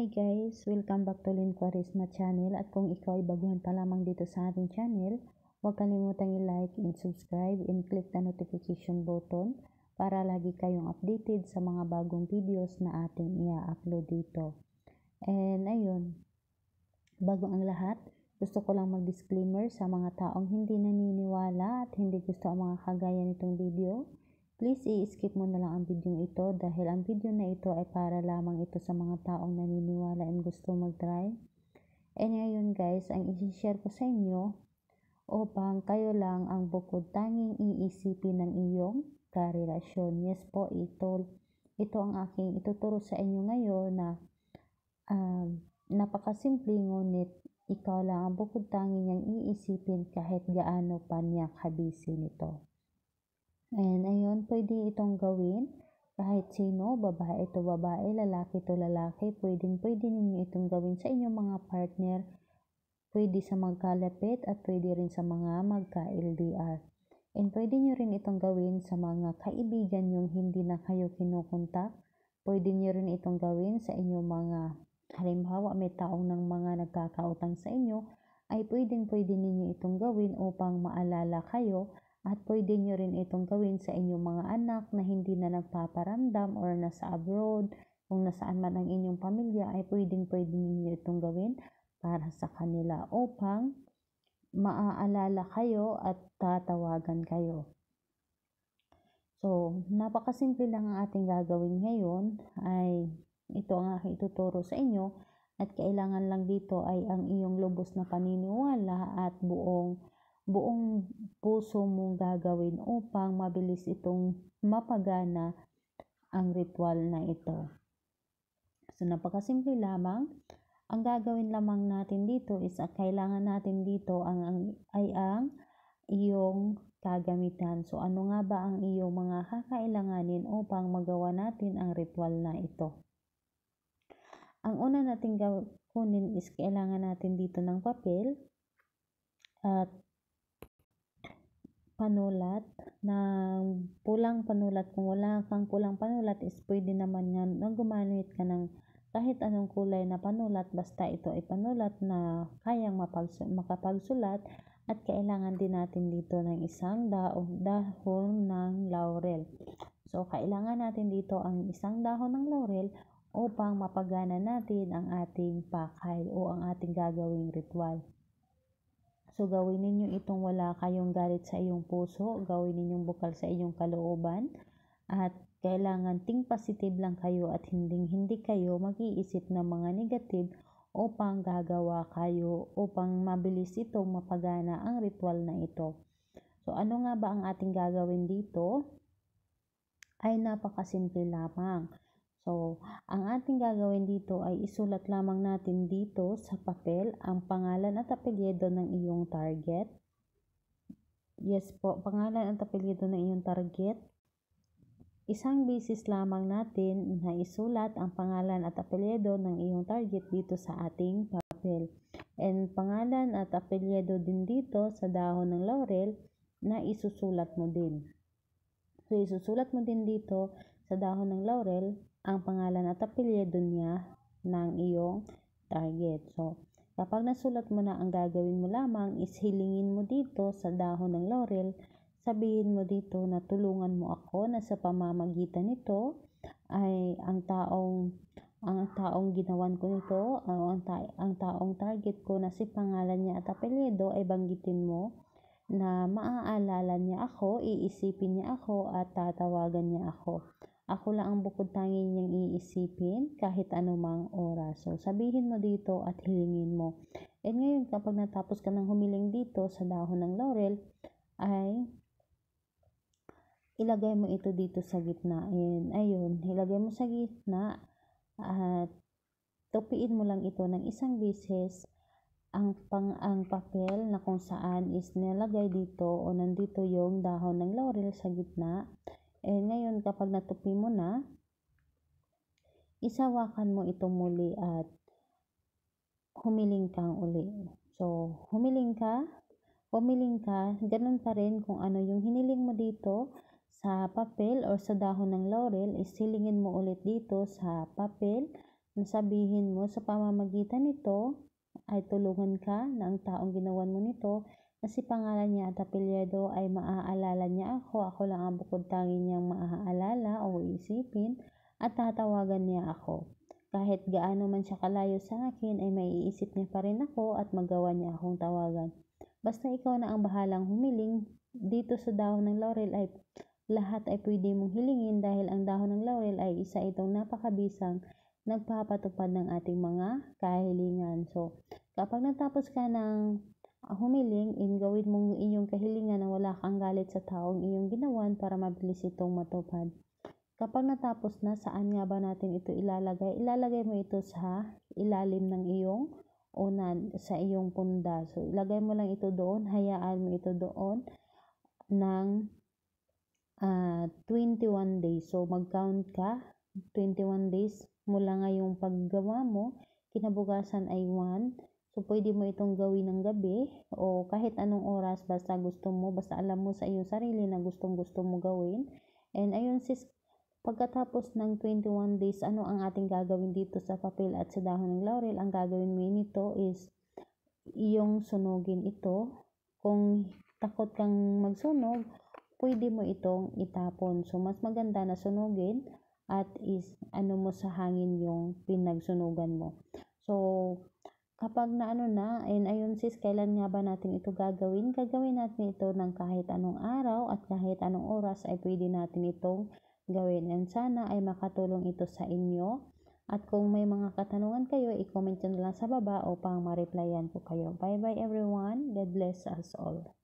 Hi guys! Welcome back to Lynn Quaresma channel at kung ikaw ay baguhan pa lamang dito sa ating channel, huwag kalimutang i-like and subscribe and click the notification button para lagi kayong updated sa mga bagong videos na ating i-upload dito. And ayun, bago ang lahat, gusto ko lang mag-disclaimer sa mga taong hindi naniniwala at hindi gusto ang mga kagaya nitong video Please i-skip mo na lang ang video ito dahil ang video na ito ay para lamang ito sa mga taong naniniwala and gusto mag-try. And ngayon guys, ang isi-share ko sa inyo upang kayo lang ang bukod tanging iisipin ng iyong karelasyon. Yes po, ito, ito ang aking ituturo sa inyo ngayon na um, napakasimple ngunit ikaw lang ang bukod tanging iisipin kahit gaano pa niya kabisi nito. And ayun, pwede itong gawin kahit sino, babae to babae, lalaki to lalaki, pwedeng pwede ninyo itong gawin sa inyong mga partner, pwede sa magkalapit at pwede rin sa mga magka-LDR. And pwede nyo rin itong gawin sa mga kaibigan yung hindi na kayo kinukontak. Pwede nyo rin itong gawin sa inyong mga, halimbawa may taong ng mga nagkakautang sa inyo, ay pwedeng pwede ninyo itong gawin upang maalala kayo at pwede nyo rin itong gawin sa inyong mga anak na hindi na nagpaparamdam or nasa abroad. Kung nasaan man ang inyong pamilya ay pwedeng pwede ninyo itong gawin para sa kanila upang maaalala kayo at tatawagan kayo. So, napakasimple lang ang ating gagawin ngayon ay ito ang aking ituturo sa inyo at kailangan lang dito ay ang iyong lubos na paniniwala at buong buong puso mong gagawin upang mabilis itong mapagana ang ritual na ito. So, napakasimple lamang. Ang gagawin lamang natin dito is uh, kailangan natin dito ang, ang ay ang iyong kagamitan. So, ano nga ba ang iyong mga kakailanganin upang magawa natin ang ritual na ito? Ang una nating kunin is kailangan natin dito ng papel at panulat ng pulang panulat. Kung wala kang pulang panulat is pwede naman yan na gumamit ka ng kahit anong kulay na panulat basta ito ay panulat na kayang mapagsulat, makapagsulat at kailangan din natin dito ng isang daong dahon ng laurel. So, kailangan natin dito ang isang dahon ng laurel upang mapagana natin ang ating pakay o ang ating gagawing ritual. So, gawin ninyo itong wala kayong galit sa iyong puso, gawin ninyong bukal sa iyong kalooban, at kailangan ting positive lang kayo at hindi hindi kayo mag-iisip ng mga negative upang gagawa kayo upang mabilis ito mapagana ang ritual na ito. So, ano nga ba ang ating gagawin dito? Ay napakasimple lamang. So, ang ating gagawin dito ay isulat lamang natin dito sa papel ang pangalan at apelyido ng iyong target. Yes po, pangalan at apelyido ng iyong target. Isang basis lamang natin na isulat ang pangalan at apelyido ng iyong target dito sa ating papel. And pangalan at apelyido din dito sa dahon ng laurel na isusulat mo din. So, isusulat mo din dito sa dahon ng laurel ang pangalan at apelyido niya ng iyong target. So, kapag nasulat mo na ang gagawin mo lamang is hilingin mo dito sa dahon ng laurel, sabihin mo dito na tulungan mo ako na sa pamamagitan nito ay ang taong ang taong ginawan ko nito, ang, ta- ang taong target ko na si pangalan niya at apelyido ay banggitin mo na maaalala niya ako, iisipin niya ako at tatawagan niya ako. Ako lang ang bukod tangi niyang iisipin kahit anumang oras. So, sabihin mo dito at hilingin mo. At ngayon, kapag natapos ka ng humiling dito sa dahon ng laurel, ay ilagay mo ito dito sa gitna. And ayun, ilagay mo sa gitna at tupiin mo lang ito ng isang beses ang pang ang papel na kung saan is nilagay dito o nandito yung dahon ng laurel sa gitna eh ngayon kapag natupi mo na, isawakan mo ito muli at humiling kang uli. So, humiling ka, humiling ka, ganun pa rin kung ano yung hiniling mo dito sa papel or sa dahon ng laurel, isilingin mo ulit dito sa papel sabihin mo sa pamamagitan nito ay tulungan ka na ang taong ginawan mo nito kasi pangalan niya at apelyido ay maaalala niya ako. Ako lang ang bukod tangi niyang maaalala o isipin at tatawagan niya ako. Kahit gaano man siya kalayo sa akin ay maiisip niya pa rin ako at magawa niya akong tawagan. Basta ikaw na ang bahalang humiling, dito sa dahon ng laurel ay lahat ay pwede mong hilingin dahil ang dahon ng laurel ay isa itong napakabisang nagpapatupad ng ating mga kahilingan. So, kapag natapos ka ng Ah, humiling in gawin mong inyong kahilingan na wala kang galit sa taong iyong ginawan para mabilis itong matupad. Kapag natapos na, saan nga ba natin ito ilalagay? Ilalagay mo ito sa ilalim ng iyong unan, sa iyong punda. So, ilagay mo lang ito doon, hayaan mo ito doon ng uh, ah, 21 days. So, mag-count ka, 21 days mula ngayong paggawa mo, kinabukasan ay 1, So, pwede mo itong gawin ng gabi o kahit anong oras basta gusto mo, basta alam mo sa iyong sarili na gustong gusto mo gawin. And ayun sis, pagkatapos ng 21 days, ano ang ating gagawin dito sa papel at sa dahon ng laurel? Ang gagawin mo nito is iyong sunugin ito. Kung takot kang magsunog, pwede mo itong itapon. So, mas maganda na sunugin at is ano mo sa hangin yung pinagsunugan mo. So, kapag na ano na, and ayun sis, kailan nga ba natin ito gagawin? Gagawin natin ito ng kahit anong araw at kahit anong oras ay pwede natin itong gawin. And sana ay makatulong ito sa inyo. At kung may mga katanungan kayo, i-comment nyo na lang sa baba upang ma-replyan ko kayo. Bye-bye everyone. God bless us all.